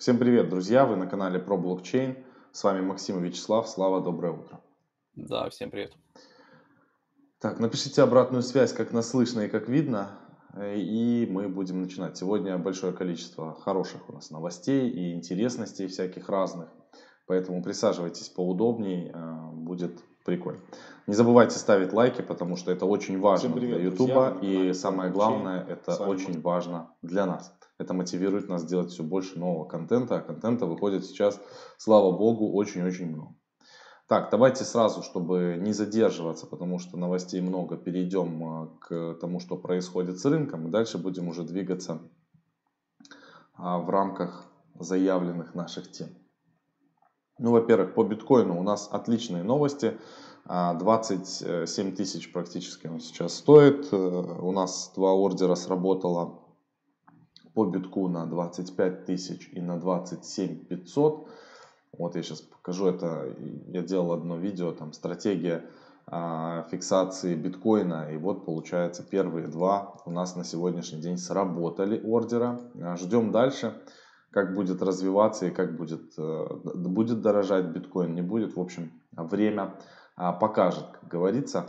Всем привет, друзья! Вы на канале про блокчейн. С вами Максим Вячеслав. Слава, доброе утро. Да, всем привет. Так, напишите обратную связь, как нас слышно и как видно, э, и мы будем начинать. Сегодня большое количество хороших у нас новостей и интересностей всяких разных, поэтому присаживайтесь поудобнее, э, будет прикольно. Не забывайте ставить лайки, потому что это очень важно привет, для Ютуба, и самое главное, это очень важно для нас. Это мотивирует нас делать все больше нового контента, а контента выходит сейчас, слава богу, очень-очень много. Так, давайте сразу, чтобы не задерживаться, потому что новостей много, перейдем а, к тому, что происходит с рынком, и дальше будем уже двигаться а, в рамках заявленных наших тем. Ну, во-первых, по биткоину у нас отличные новости. 27 а, тысяч практически он сейчас стоит. Э, у нас два ордера сработало по битку на 25 тысяч и на 27 500. Вот я сейчас покажу это. Я делал одно видео, там стратегия э, фиксации биткоина. И вот получается первые два у нас на сегодняшний день сработали ордера. А, ждем дальше, как будет развиваться и как будет, э, будет дорожать биткоин, не будет. В общем, время э, покажет, как говорится.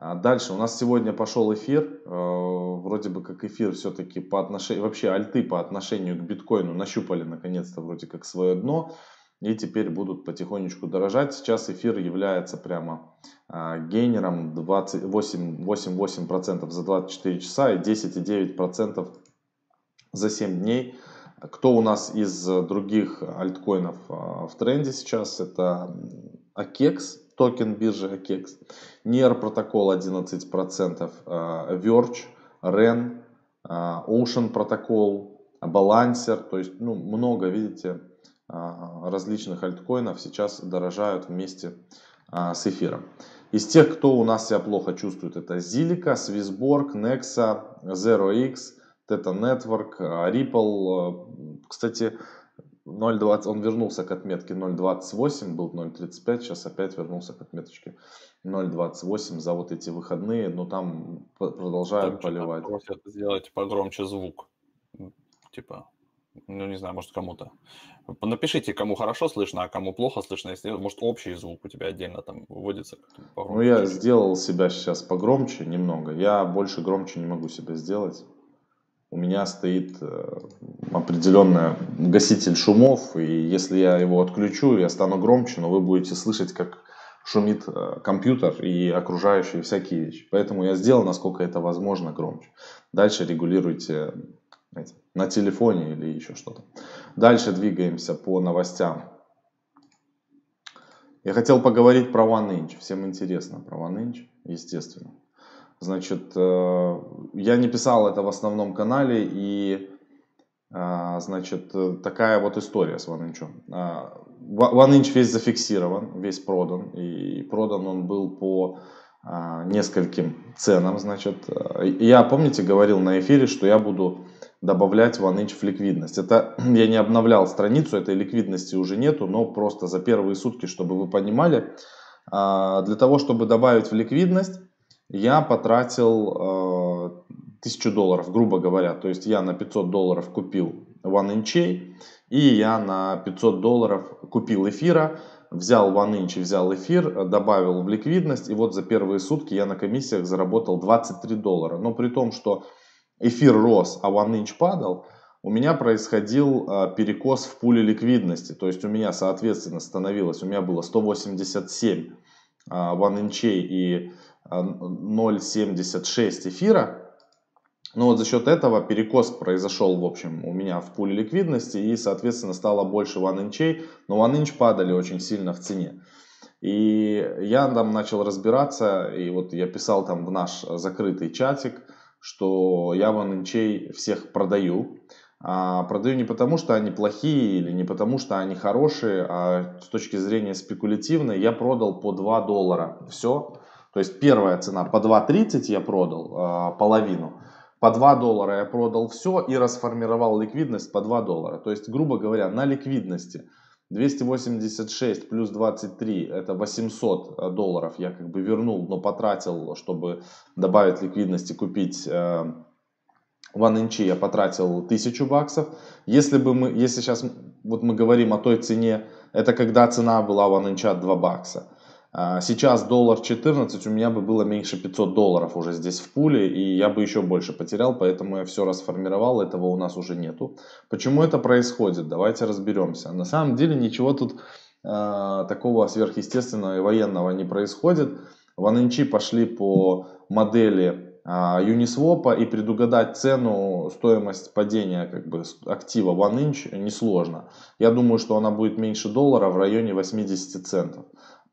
А дальше у нас сегодня пошел эфир, э, вроде бы как эфир все-таки по отношению, вообще альты по отношению к биткоину нащупали наконец-то вроде как свое дно и теперь будут потихонечку дорожать. Сейчас эфир является прямо э, гейнером 28,8% за 24 часа и 10,9% за 7 дней. Кто у нас из других альткоинов э, в тренде сейчас? Это Акекс, токен биржи AKEX, NIR протокол 11%, Verge, REN, э, Ocean протокол, Balancer, то есть ну, много, видите, э, различных альткоинов сейчас дорожают вместе э, с эфиром. Из тех, кто у нас себя плохо чувствует, это Zilliqa, Swissborg, Nexa, ZeroX, Theta Network, Ripple. Кстати, 0.20, он вернулся к отметке 0.28, был 0.35, сейчас опять вернулся к отметочке 0.28 за вот эти выходные, но там продолжают там поливать. Просят сделать погромче звук, типа, ну не знаю, может кому-то. Напишите, кому хорошо слышно, а кому плохо слышно, если, может, общий звук у тебя отдельно там выводится. Ну я сделал себя сейчас погромче немного, я больше громче не могу себя сделать у меня стоит э, определенный гаситель шумов, и если я его отключу, я стану громче, но вы будете слышать, как шумит э, компьютер и окружающие всякие вещи. Поэтому я сделал, насколько это возможно, громче. Дальше регулируйте знаете, на телефоне или еще что-то. Дальше двигаемся по новостям. Я хотел поговорить про OneInch. Всем интересно про OneInch, естественно. Значит, э, я не писал это в основном канале, и, э, значит, э, такая вот история с OneInch. А, OneInch весь зафиксирован, весь продан, и продан он был по а, нескольким ценам, значит. Я, помните, говорил на эфире, что я буду добавлять OneInch в ликвидность. Это я не обновлял страницу, этой ликвидности уже нету, но просто за первые сутки, чтобы вы понимали, а, для того, чтобы добавить в ликвидность, я потратил э, 1000 долларов, грубо говоря. То есть я на 500 долларов купил One Inch, и я на 500 долларов купил эфира, взял One Inch, взял эфир, добавил в ликвидность, и вот за первые сутки я на комиссиях заработал 23 доллара. Но при том, что эфир рос, а One Inch падал, у меня происходил э, перекос в пуле ликвидности. То есть у меня, соответственно, становилось, у меня было 187 э, One Inch и 0,76 эфира. Но ну, вот за счет этого перекос произошел, в общем, у меня в пуле ликвидности и, соответственно, стало больше One Inch, но One Inch падали очень сильно в цене. И я там начал разбираться, и вот я писал там в наш закрытый чатик, что я One Inch всех продаю. А продаю не потому, что они плохие или не потому, что они хорошие, а с точки зрения спекулятивной я продал по 2 доллара. Все, то есть первая цена по 2.30 я продал э, половину, по 2 доллара я продал все и расформировал ликвидность по 2 доллара. То есть, грубо говоря, на ликвидности 286 плюс 23 это 800 э, долларов я как бы вернул, но потратил, чтобы добавить ликвидности, купить... Э, OneInch я потратил 1000 баксов. Если бы мы, если сейчас вот мы говорим о той цене, это когда цена была OneInch 2 бакса. А, сейчас доллар 14, у меня бы было меньше 500 долларов уже здесь в пуле, и я бы еще больше потерял, поэтому я все расформировал, этого у нас уже нету. Почему это происходит? Давайте разберемся. На самом деле ничего тут э, такого сверхъестественного и военного не происходит. В NNC пошли по модели э, Uniswap, и предугадать цену, стоимость падения как бы, актива OneInch несложно. Я думаю, что она будет меньше доллара в районе 80 центов.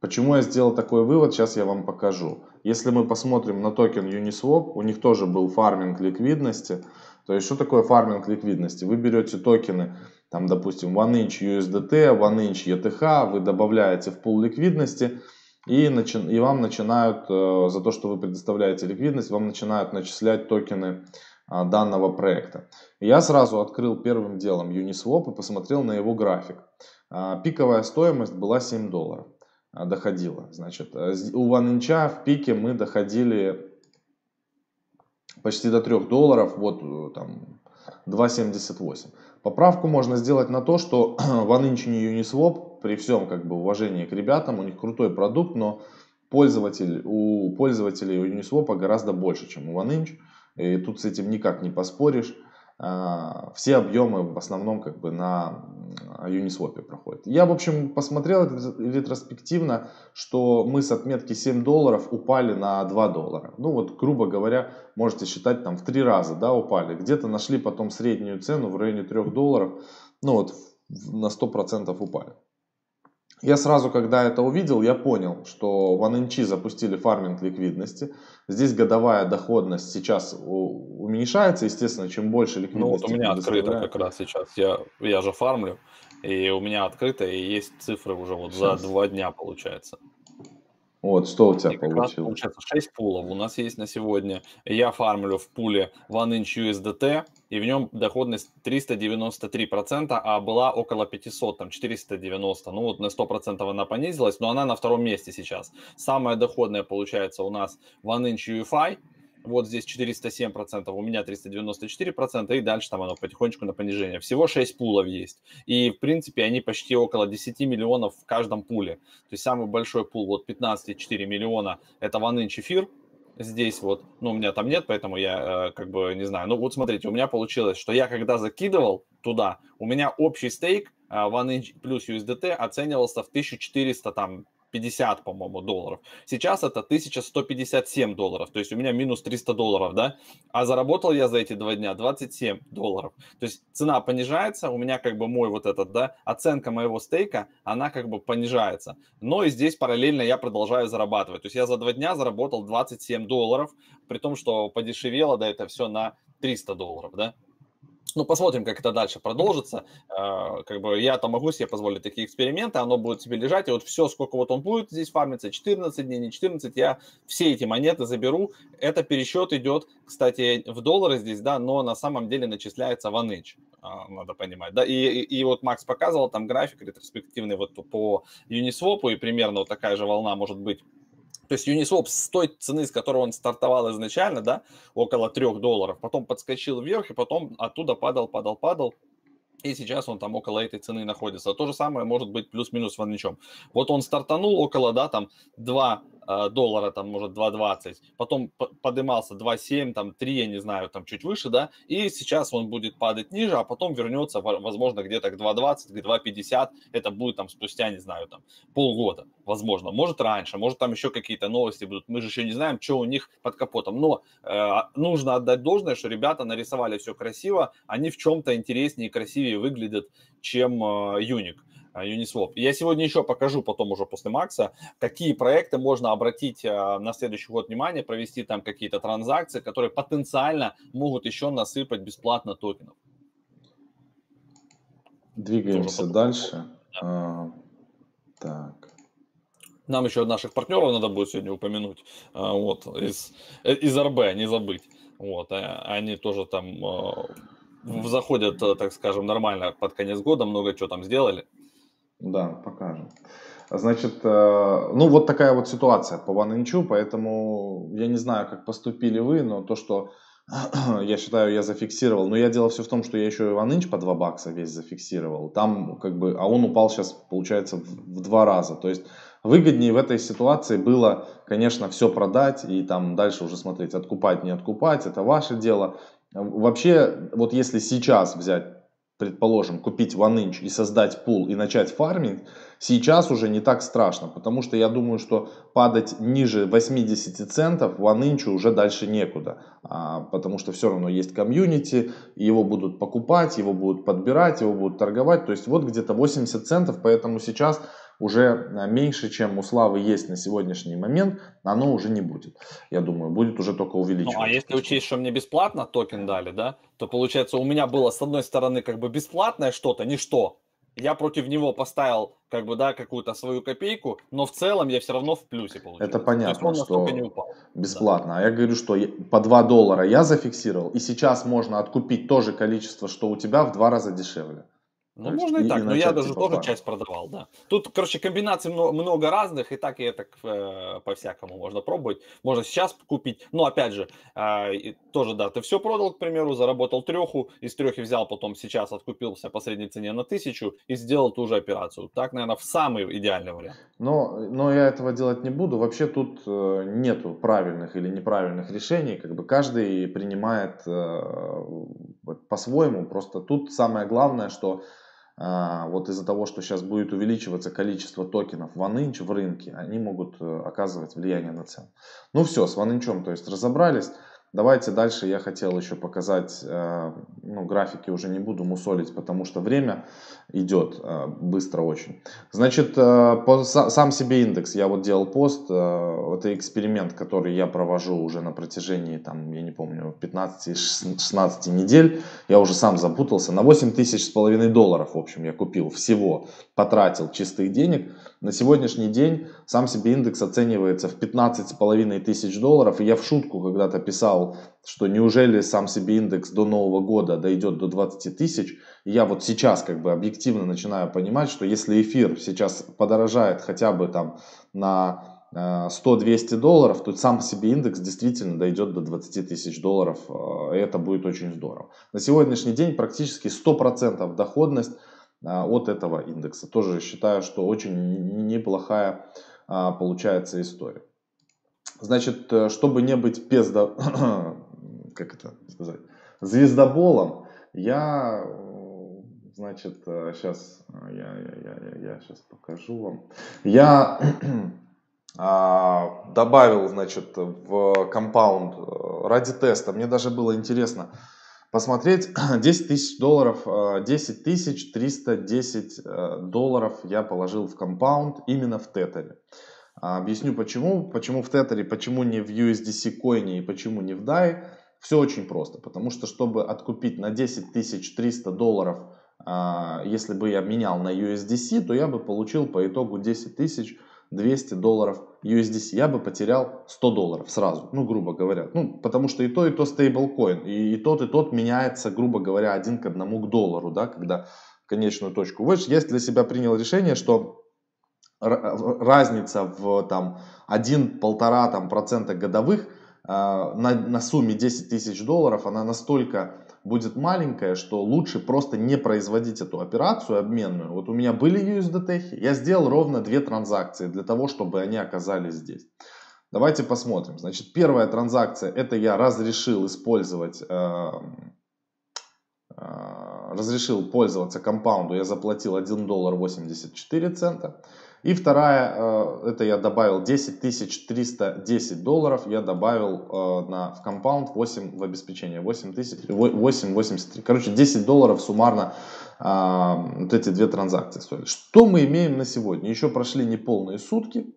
Почему я сделал такой вывод, сейчас я вам покажу. Если мы посмотрим на токен Uniswap, у них тоже был фарминг ликвидности. То есть, что такое фарминг ликвидности? Вы берете токены, там, допустим, 1inch USDT, 1inch ETH, вы добавляете в пул ликвидности, и, начи и вам начинают, э, за то, что вы предоставляете ликвидность, вам начинают начислять токены э, данного проекта. я сразу открыл первым делом Uniswap и посмотрел на его график. Э, пиковая стоимость была 7 долларов. Э, доходило. Значит, э, у OneInch в пике мы доходили почти до 3 долларов, вот э, там 2.78. Поправку можно сделать на то, что OneInch не Uniswap, при всем как бы уважении к ребятам, у них крутой продукт, но пользователь, у пользователей Uniswap гораздо больше, чем у OneInch. И тут с этим никак не поспоришь. А, все объемы в основном как бы на Uniswap проходят. Я, в общем, посмотрел ретроспективно, что мы с отметки 7 долларов упали на 2 доллара. Ну вот, грубо говоря, можете считать там в 3 раза, да, упали. Где-то нашли потом среднюю цену в районе 3 долларов, ну вот на 100% упали. Я сразу, когда это увидел, я понял, что в OneInch запустили фарминг ликвидности. Здесь годовая доходность сейчас уменьшается, естественно, чем больше ликвидности. Ну вот у меня открыто как раз сейчас, я, я же фармлю, и у меня открыто, и есть цифры уже вот сейчас. за два дня получается. Вот, что у тебя и получилось? Получается 6 пулов у нас есть на сегодня. Я фармлю в пуле One Inch USDT, и в нем доходность 393%, а была около 500, там 490. Ну вот на 100% она понизилась, но она на втором месте сейчас. Самая доходная получается у нас One Inch UFI, вот здесь 407%, процентов, у меня 394%, процента и дальше там оно потихонечку на понижение. Всего 6 пулов есть. И, в принципе, они почти около 10 миллионов в каждом пуле. То есть самый большой пул, вот 15,4 миллиона, это OneInch эфир, здесь вот, ну, у меня там нет, поэтому я э, как бы не знаю. Ну, вот смотрите, у меня получилось, что я когда закидывал туда, у меня общий стейк э, OneInch плюс USDT оценивался в 1400 там 350, по-моему, долларов. Сейчас это 1157 долларов, то есть у меня минус 300 долларов, да? А заработал я за эти два дня 27 долларов. То есть цена понижается, у меня как бы мой вот этот, да, оценка моего стейка, она как бы понижается. Но и здесь параллельно я продолжаю зарабатывать. То есть я за два дня заработал 27 долларов, при том, что подешевело, да, это все на 300 долларов, да? Ну, посмотрим, как это дальше продолжится. А, как бы я там могу себе позволить такие эксперименты, оно будет себе лежать, и вот все, сколько вот он будет здесь фармиться, 14 дней, не 14, я все эти монеты заберу. Это пересчет идет, кстати, в доллары здесь, да, но на самом деле начисляется в аныч, а, надо понимать, да. И, и, и вот Макс показывал там график ретроспективный вот по Uniswap, и примерно вот такая же волна может быть то есть Uniswap с той цены, с которой он стартовал изначально, да, около 3 долларов, потом подскочил вверх и потом оттуда падал, падал, падал. И сейчас он там около этой цены находится. То же самое может быть плюс-минус в одном. Вот он стартанул около, да, там 2 Э, доллара, там, может, 2,20, потом поднимался 2,7, там, 3, я не знаю, там, чуть выше, да, и сейчас он будет падать ниже, а потом вернется, возможно, где-то к 2,20, к 2,50, это будет, там, спустя, не знаю, там, полгода, возможно, может, раньше, может, там еще какие-то новости будут, мы же еще не знаем, что у них под капотом, но э, нужно отдать должное, что ребята нарисовали все красиво, они в чем-то интереснее и красивее выглядят, чем э, Юник. А, Uniswap. я сегодня еще покажу потом уже после Макса, какие проекты можно обратить а, на следующий год внимание, провести там какие-то транзакции, которые потенциально могут еще насыпать бесплатно токенов. Двигаемся дальше. Да. А, так. Нам еще наших партнеров надо будет сегодня упомянуть. А, вот, из, из РБ, не забыть. Вот, а, они тоже там а, заходят, так скажем, нормально под конец года, много чего там сделали. Да, покажем. Значит, э, ну вот такая вот ситуация по Ванничу, поэтому я не знаю, как поступили вы, но то, что я считаю, я зафиксировал. Но я дело все в том, что я еще и Инч по 2 бакса весь зафиксировал. Там как бы, а он упал сейчас, получается, в два раза. То есть выгоднее в этой ситуации было, конечно, все продать и там дальше уже смотреть, откупать, не откупать, это ваше дело. Вообще, вот если сейчас взять предположим, купить OneInch и создать пул и начать фарминг, сейчас уже не так страшно, потому что я думаю, что падать ниже 80 центов OneInch уже дальше некуда, а, потому что все равно есть комьюнити, его будут покупать, его будут подбирать, его будут торговать, то есть вот где-то 80 центов, поэтому сейчас уже а, меньше, чем у Славы есть на сегодняшний момент, оно уже не будет. Я думаю, будет уже только ну, увеличиваться. Ну, а если учесть, что мне бесплатно токен дали, да, то получается у меня было с одной стороны как бы бесплатное что-то, ничто, я против него поставил как бы да какую-то свою копейку, но в целом я все равно в плюсе получил. Это понятно, То есть он что не упал. бесплатно. Да. А я говорю, что по 2 доллара я зафиксировал, и сейчас можно откупить то же количество, что у тебя в два раза дешевле. Ну, ну можно и так, но я даже типа тоже пар. часть продавал, да. Тут, короче, комбинаций много, много разных, и так, и так э, по-всякому можно пробовать. Можно сейчас купить, но опять же, э, тоже, да, ты все продал, к примеру, заработал треху, из трехи взял, потом сейчас откупился по средней цене на тысячу и сделал ту же операцию. Так, наверное, в самый идеальный вариант. Но, но я этого делать не буду. Вообще тут э, нету правильных или неправильных решений, как бы каждый принимает э, по-своему. Просто тут самое главное, что а, вот из-за того, что сейчас будет увеличиваться количество токенов OneInch в рынке, они могут э, оказывать влияние на цену. Ну все, с OneInch, то есть разобрались. Давайте дальше я хотел еще показать, э, ну, графики уже не буду мусолить, потому что время идет э, быстро очень. Значит, э, сам себе индекс, я вот делал пост, это эксперимент, который я провожу уже на протяжении, там, я не помню, 15-16 недель, я уже сам запутался, на 8 тысяч с половиной долларов, в общем, я купил всего, потратил чистых денег, на сегодняшний день сам себе индекс оценивается в с половиной тысяч долларов. И я в шутку когда-то писал, что неужели сам себе индекс до Нового года дойдет до 20 тысяч. И я вот сейчас как бы объективно начинаю понимать, что если эфир сейчас подорожает хотя бы там на 100-200 э, долларов, то сам себе индекс действительно дойдет до 20 тысяч долларов, э, и это будет очень здорово. На сегодняшний день практически 100% доходность от этого индекса. Тоже считаю, что очень неплохая получается история. Значит, чтобы не быть пезда... как это сказать? Звездоболом, я значит, сейчас я, я, я, я, я сейчас покажу вам. Я добавил, значит, в компаунд ради теста. Мне даже было интересно, посмотреть 10 тысяч долларов, 10 э, тысяч 310 э, долларов я положил в компаунд именно в Тетере. А, объясню почему, почему в Тетере, почему не в USDC коине и почему не в DAI. Все очень просто, потому что чтобы откупить на 10 тысяч 300 долларов, а, если бы я менял на USDC, то я бы получил по итогу 10 тысяч 200 долларов USDC, я бы потерял 100 долларов сразу, ну, грубо говоря. Ну, потому что и то, и то стейблкоин, и, и тот, и тот меняется, грубо говоря, один к одному к доллару, да, когда конечную точку выше. Я для себя принял решение, что разница в там 1-1,5 там, процента годовых – а, на, на сумме 10 тысяч долларов, она настолько будет маленькая, что лучше просто не производить эту операцию обменную. Вот у меня были USDT, я сделал ровно две транзакции для того, чтобы они оказались здесь. Давайте посмотрим. Значит, первая транзакция, это я разрешил использовать, э, э, разрешил пользоваться компаунду, я заплатил 1 доллар 84 цента. И вторая, э, это я добавил 10 310 долларов, я добавил э, на, в компаунд 8 в обеспечение, 8 тысяч, 8,83. Короче, 10 долларов суммарно а, вот эти две транзакции стоили. Что мы имеем на сегодня? Еще прошли неполные сутки,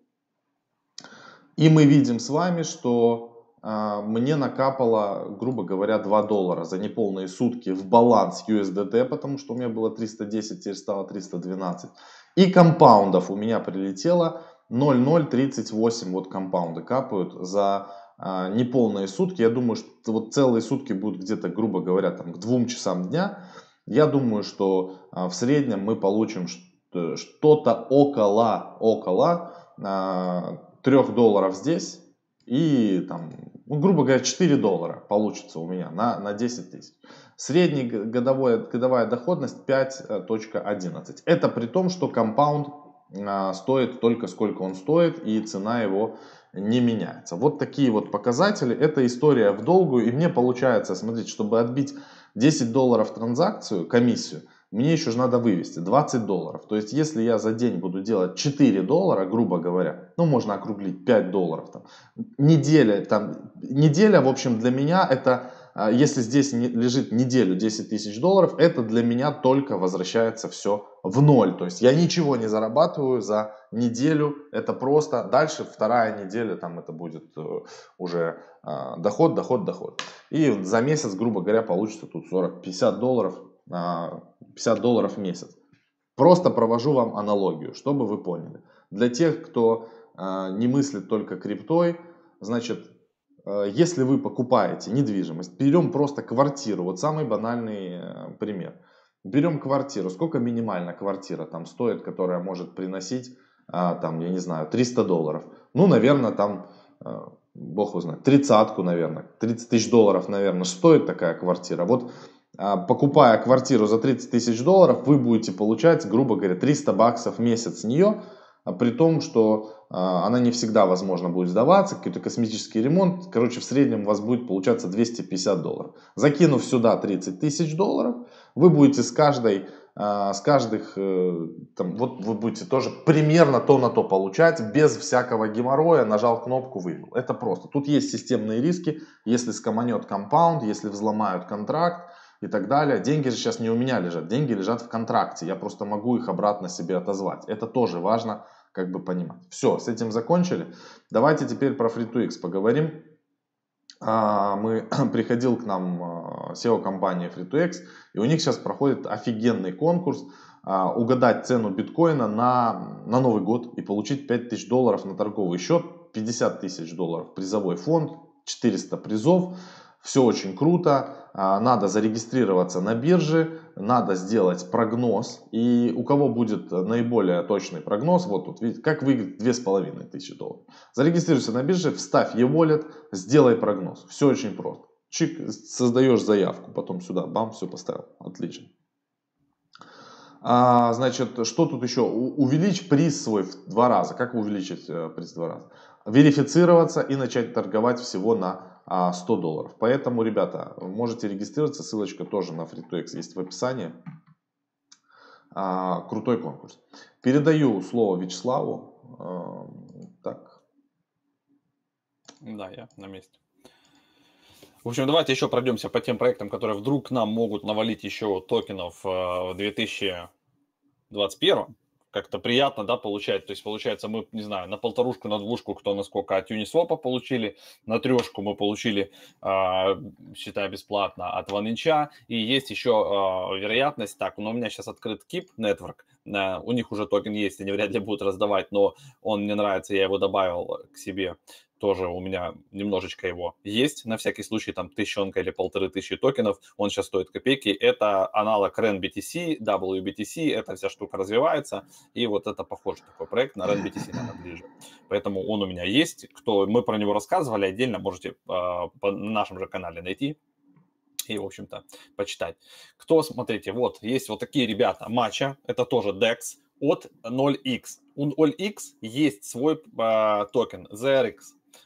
и мы видим с вами, что а, мне накапало, грубо говоря, 2 доллара за неполные сутки в баланс USDT, потому что у меня было 310, теперь стало 312. И компаундов у меня прилетело 0,038 вот компаунды капают за а, неполные сутки. Я думаю, что вот целые сутки будут где-то, грубо говоря, там к двум часам дня. Я думаю, что а, в среднем мы получим что-то около, около а, 3 долларов здесь и там ну, грубо говоря, 4 доллара получится у меня на, на 10 тысяч. Средняя годовая, годовая доходность 5.11. Э, Это при том, что компаунд а, стоит только сколько он стоит и цена его не меняется. Вот такие вот показатели. Это история в долгую. И мне получается, смотрите, чтобы отбить 10 долларов транзакцию, комиссию – мне еще же надо вывести 20 долларов. То есть, если я за день буду делать 4 доллара, грубо говоря, ну, можно округлить 5 долларов. Там. Неделя, там, неделя, в общем, для меня это, а, если здесь лежит неделю 10 тысяч долларов, это для меня только возвращается все в ноль. То есть, я ничего не зарабатываю за неделю, это просто. Дальше вторая неделя, там, это будет э, уже а, доход, доход, доход. И за месяц, грубо говоря, получится тут 40-50 долларов а, 50 долларов в месяц. Просто провожу вам аналогию, чтобы вы поняли. Для тех, кто э, не мыслит только криптой, значит, э, если вы покупаете недвижимость, берем просто квартиру, вот самый банальный э, пример. Берем квартиру, сколько минимально квартира там стоит, которая может приносить, э, там, я не знаю, 300 долларов. Ну, наверное, там... Э, бог его знает, тридцатку, наверное, 30 тысяч долларов, наверное, стоит такая квартира. Вот а, покупая квартиру за 30 тысяч долларов, вы будете получать, грубо говоря, 300 баксов в месяц с нее, а, при том, что а, она не всегда, возможно, будет сдаваться, какой-то космический ремонт. Короче, в среднем у вас будет получаться 250 долларов. Закинув сюда 30 тысяч долларов, вы будете с каждой с каждых, э, там, вот вы будете тоже примерно то на то получать, без всякого геморроя, нажал кнопку, вывел. Это просто. Тут есть системные риски, если скоманет компаунд, если взломают контракт, и так далее. Деньги же сейчас не у меня лежат, деньги лежат в контракте, я просто могу их обратно себе отозвать. Это тоже важно как бы понимать. Все, с этим закончили. Давайте теперь про Free2X поговорим. А, мы приходил к нам SEO а, компания Free2X, и у них сейчас проходит офигенный конкурс а, угадать цену биткоина на, на Новый год и получить 5000 долларов на торговый счет, 50 тысяч долларов призовой фонд, 400 призов. Все очень круто. А, надо зарегистрироваться на бирже, надо сделать прогноз. И у кого будет наиболее точный прогноз, вот тут видите, как выглядит тысячи долларов. Зарегистрируйся на бирже, вставь e-wallet, сделай прогноз. Все очень просто. Чик, создаешь заявку, потом сюда, бам, все поставил. Отлично. А, значит, что тут еще? У, увеличь приз свой в два раза. Как увеличить э, приз в два раза? Верифицироваться и начать торговать всего на 100 а, долларов. Поэтому, ребята, можете регистрироваться, ссылочка тоже на FreeToX есть в описании. А, крутой конкурс. Передаю слово Вячеславу. А, так. Да, я на месте. В общем, давайте еще пройдемся по тем проектам, которые вдруг нам могут навалить еще токенов а, в 2021 как-то приятно, да, получать. То есть, получается, мы, не знаю, на полторушку, на двушку, кто насколько от Uniswap получили, на трешку мы получили, э, а, считай, бесплатно от OneInch. И есть еще э, а, вероятность, так, но ну, у меня сейчас открыт KIP Network, э, у них уже токен есть, они вряд ли будут раздавать, но он мне нравится, я его добавил к себе тоже у меня немножечко его есть, на всякий случай, там, тысячонка или полторы тысячи токенов, он сейчас стоит копейки, это аналог REN BTC, WBTC, эта вся штука развивается, и вот это похоже такой проект на REN BTC, наверное, ближе. Поэтому он у меня есть, кто, мы про него рассказывали отдельно, можете э, по нашем же канале найти, и, в общем-то, почитать. Кто, смотрите, вот, есть вот такие ребята, Мача, это тоже DEX, от 0x. У 0x есть свой э, токен, ZRX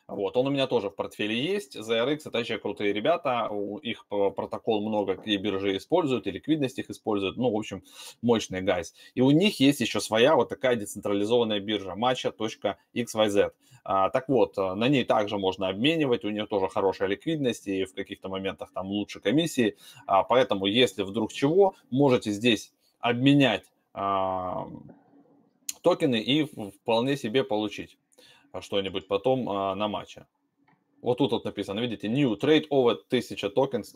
вот, он у меня тоже в портфеле есть. ZRX – это вообще крутые ребята. Их протокол много и биржи используют, и ликвидность их используют. Ну, в общем, мощный гайс. И у них есть еще своя вот такая децентрализованная биржа matcha.xyz. А, так вот, э, на ней также можно обменивать. У нее тоже хорошая ликвидность и в каких-то моментах там лучше комиссии. А, поэтому, если вдруг чего, можете здесь обменять а, токены и вполне себе получить. А, что-нибудь потом а, на матче. Вот тут вот написано, видите, new trade over 1000 tokens, 1000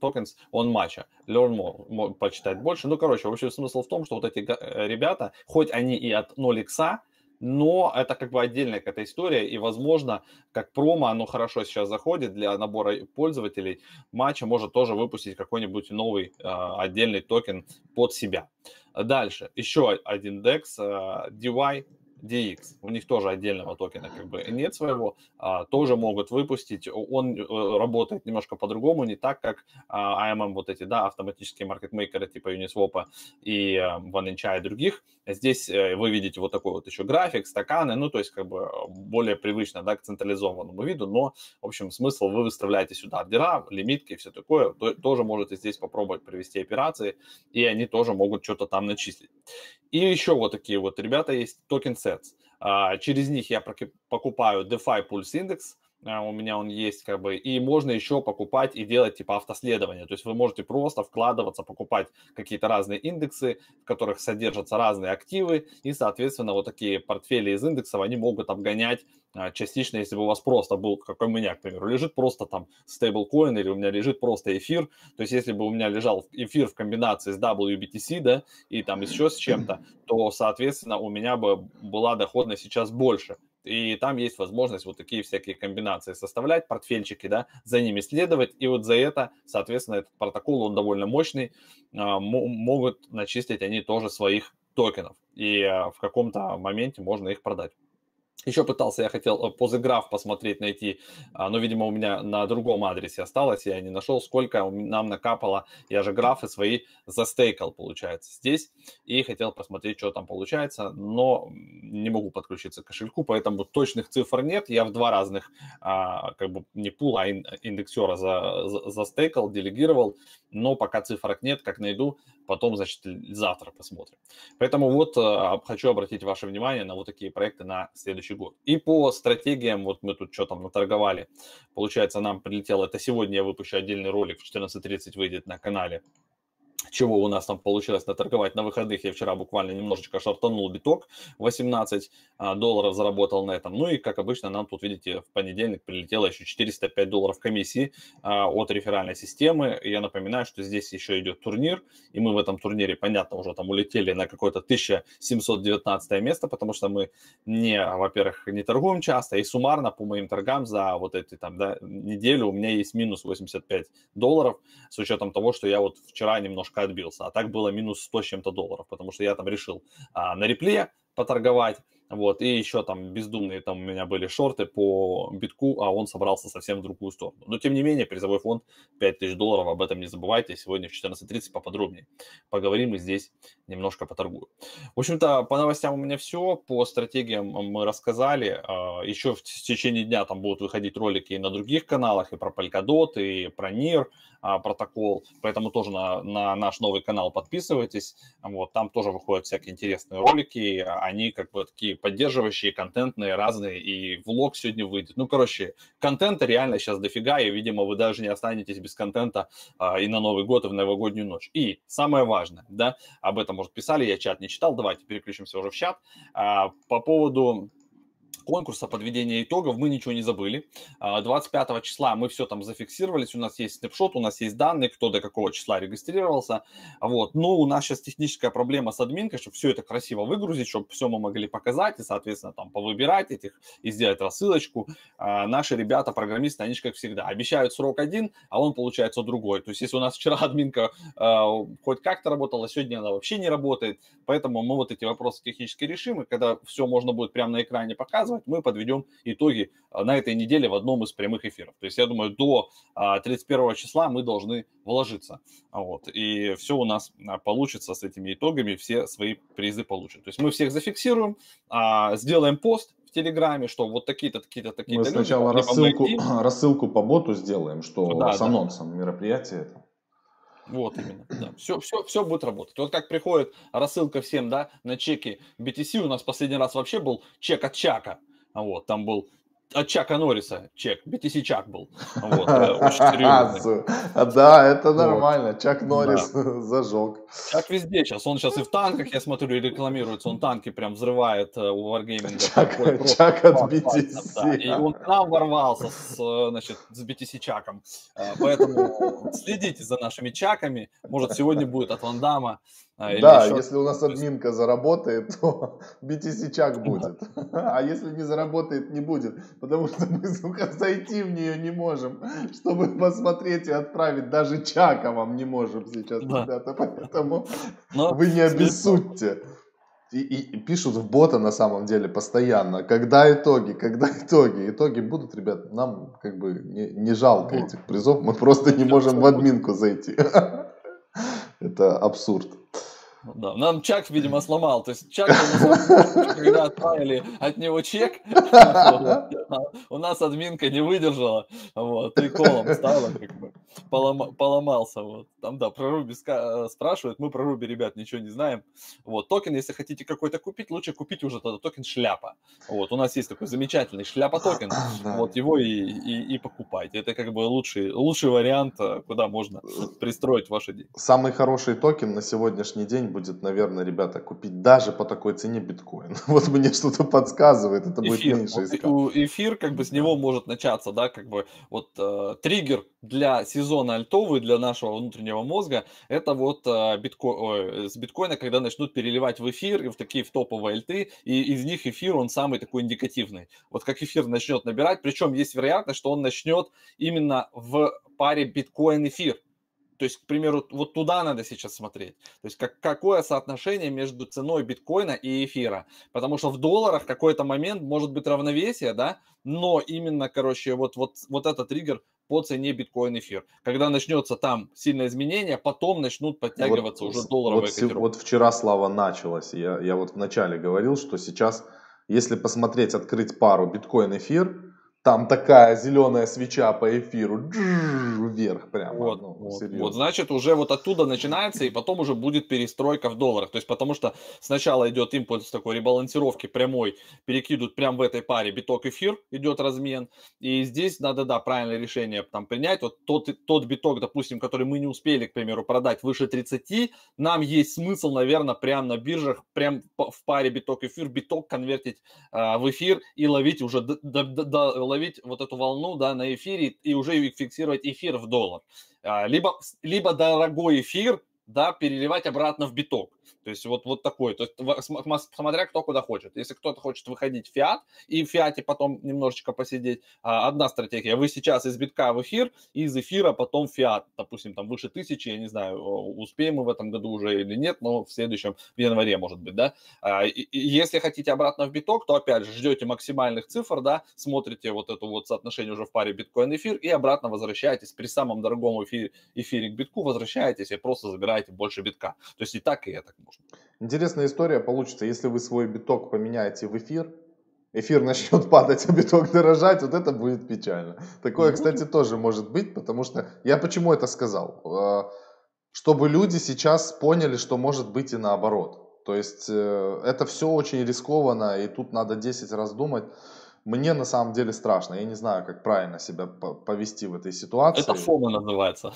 tokens on матча. Learn more, more, почитать больше. Ну, короче, вообще смысл в том, что вот эти э, ребята, хоть они и от 0 икса, но это как бы отдельная какая-то история, и, возможно, как промо оно хорошо сейчас заходит для набора пользователей, матча может тоже выпустить какой-нибудь новый э, отдельный токен под себя. Дальше, еще один DEX, э, DY, DX, у них тоже отдельного токена как бы нет своего, а, тоже могут выпустить. Он э, работает немножко по-другому, не так, как а, AMM а вот эти, да, автоматические маркетмейкеры типа Uniswap и э, OneInch и других. Здесь э, вы видите вот такой вот еще график, стаканы, ну, то есть как бы э, более привычно, да, к централизованному виду, но, в общем, смысл вы выставляете сюда ордера, лимитки и все такое, то, тоже можете здесь попробовать провести операции, и они тоже могут что-то там начислить. И еще вот такие вот ребята есть, токен сет Assets. Через них я покупаю DeFi Pulse Index, а, у меня он есть, как бы, и можно еще покупать и делать, типа, автоследование, то есть вы можете просто вкладываться, покупать какие-то разные индексы, в которых содержатся разные активы, и, соответственно, вот такие портфели из индексов, они могут обгонять а, частично, если бы у вас просто был, как у меня, к примеру, лежит просто там стейблкоин или у меня лежит просто эфир, то есть если бы у меня лежал эфир в комбинации с WBTC, да, и там еще с чем-то, то, соответственно, у меня бы была доходность сейчас больше, и там есть возможность вот такие всякие комбинации составлять, портфельчики, да, за ними следовать. И вот за это, соответственно, этот протокол, он довольно мощный, а, могут начистить они тоже своих токенов. И а, в каком-то моменте можно их продать. Еще пытался, я хотел э, позыграв посмотреть, найти, а, но, видимо, у меня на другом адресе осталось, я не нашел, сколько нам накапало, я же графы свои застейкал, получается, здесь, и хотел посмотреть, что там получается, но не могу подключиться к кошельку, поэтому точных цифр нет, я в два разных, а, как бы не пула, а э, индексера за, за, застейкал, делегировал, но пока цифрок нет, как найду, потом, значит, завтра посмотрим. Поэтому вот э, а, хочу обратить ваше внимание на вот такие проекты на следующий следующий год. И по стратегиям, вот мы тут что там наторговали, получается, нам прилетело, это сегодня я выпущу отдельный ролик, в 14.30 выйдет на канале, чего у нас там получилось наторговать на выходных. Я вчера буквально немножечко шартанул биток, 18 а, долларов заработал на этом. Ну и, как обычно, нам тут, видите, в понедельник прилетело еще 405 долларов комиссии а, от реферальной системы. Я напоминаю, что здесь еще идет турнир, и мы в этом турнире, понятно, уже там улетели на какое-то 1719 место, потому что мы не, во-первых, не торгуем часто, и суммарно по моим торгам за вот эти там, да, неделю у меня есть минус 85 долларов, с учетом того, что я вот вчера немножко немножко отбился, а так было минус 100 чем-то долларов, потому что я там решил а, на репле поторговать, вот, и еще там бездумные там у меня были шорты по битку, а он собрался совсем в другую сторону. Но тем не менее, призовой фонд 5000 долларов, об этом не забывайте. Сегодня в 14.30 поподробнее поговорим и здесь немножко поторгую. В общем-то, по новостям у меня все, по стратегиям мы рассказали. А, еще в течение дня там будут выходить ролики и на других каналах, и про Polkadot, и про NIR а, протокол, поэтому тоже на, на наш новый канал подписывайтесь. Вот, там тоже выходят всякие интересные ролики, а они как бы такие поддерживающие, контентные, разные, и влог сегодня выйдет. Ну, короче, контента реально сейчас дофига, и, видимо, вы даже не останетесь без контента а, и на Новый год, и в новогоднюю ночь. И самое важное, да, об этом, может, писали, я чат не читал, давайте переключимся уже в чат. А, по поводу конкурса подведения итогов мы ничего не забыли. 25 а, числа мы все там зафиксировались, у нас есть снапшот, у нас есть данные, кто до какого числа регистрировался. Вот. Но ну, у нас сейчас техническая проблема с админкой, чтобы все это красиво выгрузить, чтобы все мы могли показать и, соответственно, там повыбирать этих и сделать рассылочку. А, наши ребята, программисты, они же как всегда обещают срок один, а он получается другой. То есть если у нас вчера админка а, хоть как-то работала, сегодня она вообще не работает. Поэтому мы вот эти вопросы технически решим, и когда все можно будет прямо на экране показывать, рассказывать, мы подведем итоги а, на этой неделе в одном из прямых эфиров. То есть, я думаю, до 31 а, числа мы должны вложиться. А вот. И все у нас получится с этими итогами, все свои призы получат. То есть мы всех зафиксируем, сделаем пост, в Телеграме, что вот такие-то, такие-то, такие-то. Мы люди, сначала рассылку, рассылку по боту сделаем, что да, с анонсом да. мероприятия. Вот именно. Да. Все, все, все будет работать. Вот как приходит рассылка всем, да, на чеки BTC. У нас последний раз вообще был чек от Чака. Вот, там был от Чака Норриса чек, BTC Чак был. Э, да, это нормально, Чак Норрис зажег. Чак везде сейчас, он сейчас и в танках, я смотрю, рекламируется, он танки прям взрывает э, у Wargaming. Чак от BTC. И он там ворвался с BTC э, Чаком, поэтому следите за нашими Чаками, может сегодня будет от Вандама а, да, еще... если у нас админка заработает, то BTC-чак будет. А если не заработает, не будет. Потому что мы, сука, зайти в нее не можем, чтобы посмотреть и отправить. Даже чака вам не можем сейчас, да. ребята. Поэтому Но вы не обессудьте. И, и, и пишут в бота на самом деле постоянно, когда итоги, когда итоги. Итоги будут, ребят, нам как бы не, не жалко ну, этих призов, мы просто не можем в админку зайти. Это абсурд. Да, нам Чак, видимо, сломал. То есть Чак, когда отправили от него чек, у нас админка не выдержала, вот, и колом стала, как бы полома, поломался. Вот. Там, да, про Руби э, спрашивают, мы про Руби, ребят, ничего не знаем. Вот, токен, если хотите какой-то купить, лучше купить уже тогда токен шляпа. Вот, у нас есть такой замечательный шляпа токен, вот его и, и, и покупайте. Это как бы лучший, лучший вариант, э, куда можно пристроить ваши деньги. Самый хороший токен на сегодняшний день будет, наверное, ребята, купить даже по такой цене биткоин. Вот мне что-то подсказывает, это эфир. будет меньше. Эфир, как бы с него может начаться, да, как бы вот э, триггер для сезона сезона альтовый для нашего внутреннего мозга, это вот э, битко... с биткоина, когда начнут переливать в эфир и в такие в топовые альты, и из них эфир, он самый такой индикативный. Вот как эфир начнет набирать, причем есть вероятность, что он начнет именно в паре биткоин-эфир, то есть, к примеру, вот туда надо сейчас смотреть. То есть, как, какое соотношение между ценой биткоина и эфира. Потому что в долларах какой-то момент может быть равновесие, да, но именно, короче, вот, вот, вот этот триггер по цене биткоин эфир. Когда начнется там сильное изменение, потом начнут подтягиваться вот, уже долларовые вот, котировки. Вот вчера, Слава, началась. Я, я вот вначале говорил, что сейчас, если посмотреть, открыть пару биткоин эфир, там такая зеленая свеча по эфиру джжж, вверх прямо. Вот, ну, вот, вот, значит, уже вот оттуда начинается, и потом уже будет перестройка в долларах. То есть, потому что сначала идет импульс такой ребалансировки прямой, перекидут прямо в этой паре биток-эфир, идет размен. И здесь надо, да, правильное решение там принять. Вот тот, тот биток, допустим, который мы не успели, к примеру, продать выше 30, нам есть смысл, наверное, прямо на биржах, прям в паре биток-эфир, биток конвертить э, в эфир и ловить уже до, до, до, ловить вот эту волну да, на эфире и уже фиксировать эфир в доллар. А, либо, либо дорогой эфир да, переливать обратно в биток. То есть вот, вот такой, то есть, смотря кто куда хочет. Если кто-то хочет выходить в фиат и в фиате потом немножечко посидеть, а, одна стратегия. Вы сейчас из битка в эфир, из эфира потом фиат, допустим, там выше тысячи, я не знаю, успеем мы в этом году уже или нет, но в следующем, в январе, может быть, да. А, если хотите обратно в биток, то опять же ждете максимальных цифр, да, смотрите вот это вот соотношение уже в паре биткоин-эфир и обратно возвращаетесь при самом дорогом эфире, эфире к битку, возвращаетесь и просто забираете поменяете больше битка. То есть и так, и так можно. Интересная история получится, если вы свой биток поменяете в эфир, эфир начнет падать, а биток дорожать, вот это будет печально. Такое, кстати, тоже может быть, потому что я почему это сказал? Э, чтобы люди сейчас поняли, что может быть и наоборот. То есть э, это все очень рискованно, и тут надо 10 раз думать. Мне на самом деле страшно. Я не знаю, как правильно себя повести в этой ситуации. Это фома называется.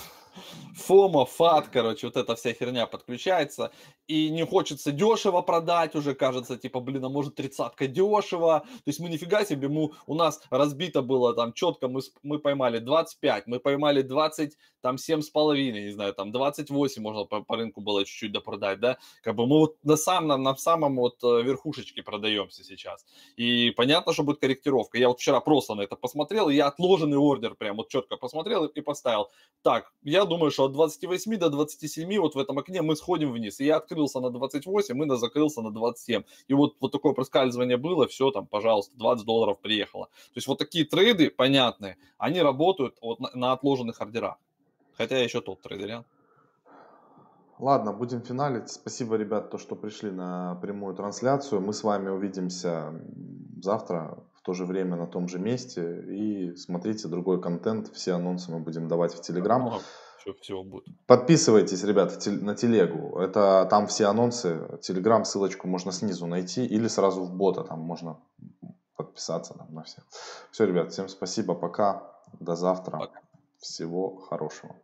Фома, фат, короче, вот эта вся херня подключается. И не хочется дешево продать уже, кажется, типа, блин, а может тридцатка дешево. То есть мы нифига себе, мы, у нас разбито было там четко, мы, мы поймали 25, мы поймали 20, там 7 с половиной, не знаю, там 28 можно по, по рынку было чуть-чуть допродать, да. Как бы мы вот на самом, на самом вот э, верхушечке продаемся сейчас. И понятно, что будет корректировка. Я вот вчера просто на это посмотрел, я отложенный ордер прям вот четко посмотрел и, и поставил. Так, я Думаешь, что от 28 до 27 вот в этом окне мы сходим вниз. И я открылся на 28, и на закрылся на 27. И вот, вот такое проскальзывание было, все там, пожалуйста, 20 долларов приехало. То есть вот такие трейды понятные, они работают вот на, на отложенных ордерах. Хотя я еще тот трейдерян. Ладно, будем финалить. Спасибо, ребят, то, что пришли на прямую трансляцию. Мы с вами увидимся завтра в то же время на том же месте. И смотрите другой контент. Все анонсы мы будем давать в Телеграм все, всего будет. Подписывайтесь, ребята, на телегу. Это там все анонсы. Телеграм ссылочку можно снизу найти или сразу в бота. Там можно подписаться там, на все. Все, ребят, всем спасибо. Пока. До завтра. Пока. Всего хорошего.